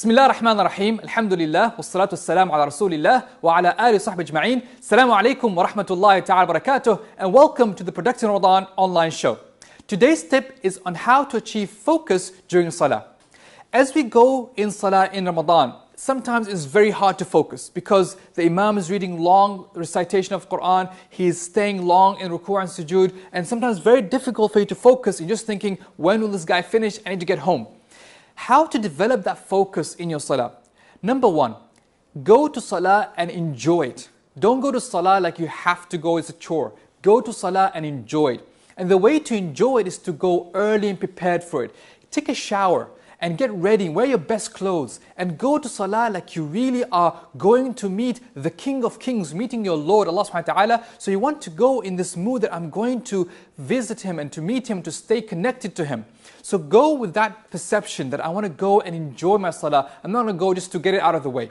بسم الله الرحمن الرحيم الحمد لله والصلاة والسلام على رسول الله وعلى آله وصحبه أجمعين السلام عليكم ورحمة الله تعالى وبركاته and welcome to the Productive Ramadan online show. Today's tip is on how to achieve focus during Salah. As we go in Salah in Ramadan, sometimes it's very hard to focus because the Imam is reading long recitation of Quran, he is staying long in ruku' and sujood, and sometimes very difficult for you to focus and just thinking, when will this guy finish? I need to get home how to develop that focus in your salah. Number one, go to salah and enjoy it. Don't go to salah like you have to go, it's a chore. Go to salah and enjoy it. And the way to enjoy it is to go early and prepared for it. Take a shower and get ready, wear your best clothes, and go to salah like you really are going to meet the King of Kings, meeting your Lord, Allah subhanahu wa ta'ala. So you want to go in this mood that I'm going to visit him and to meet him, to stay connected to him. So go with that perception that I want to go and enjoy my salah. I'm not going to go just to get it out of the way.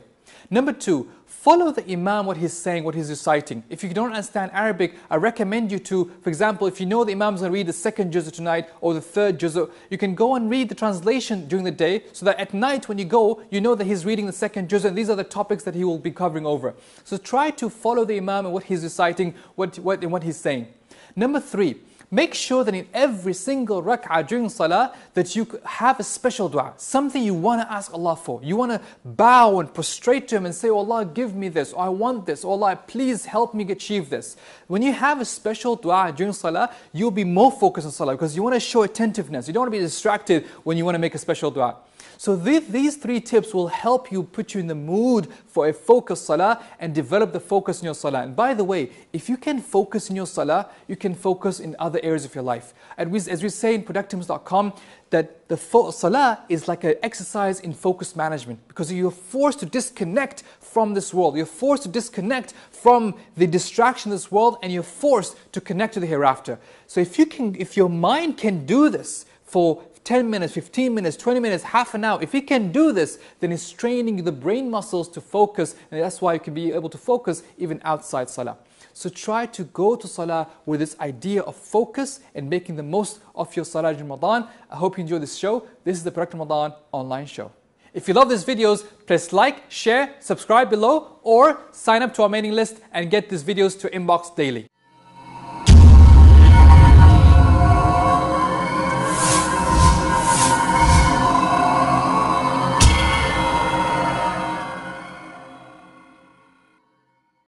Number two, follow the Imam, what he's saying, what he's reciting. If you don't understand Arabic, I recommend you to, for example, if you know the Imam's going to read the second Juz tonight or the third Juz, you can go and read the translation during the day so that at night when you go, you know that he's reading the second Juz and these are the topics that he will be covering over. So try to follow the Imam and what he's reciting, what, what, and what he's saying. Number three, Make sure that in every single rak'ah during salah that you have a special dua, something you want to ask Allah for. You want to bow and prostrate to Him and say, oh Allah, give me this, or I want this, or oh Allah, please help me achieve this. When you have a special dua during salah, you'll be more focused on salah because you want to show attentiveness. You don't want to be distracted when you want to make a special dua. So these three tips will help you put you in the mood for a focused salah and develop the focus in your salah. And by the way, if you can focus in your salah, you can focus in other areas of your life. And we, as we say in productims.com, that the salah is like an exercise in focus management because you're forced to disconnect from this world. You're forced to disconnect from the distraction of this world and you're forced to connect to the hereafter. So if you can, if your mind can do this for 10 minutes, 15 minutes, 20 minutes, half an hour. If he can do this, then he's training the brain muscles to focus, and that's why you can be able to focus even outside salah. So try to go to salah with this idea of focus and making the most of your salah in Ramadan. I hope you enjoy this show. This is the Protect Ramadan online show. If you love these videos, press like, share, subscribe below, or sign up to our mailing list and get these videos to inbox daily.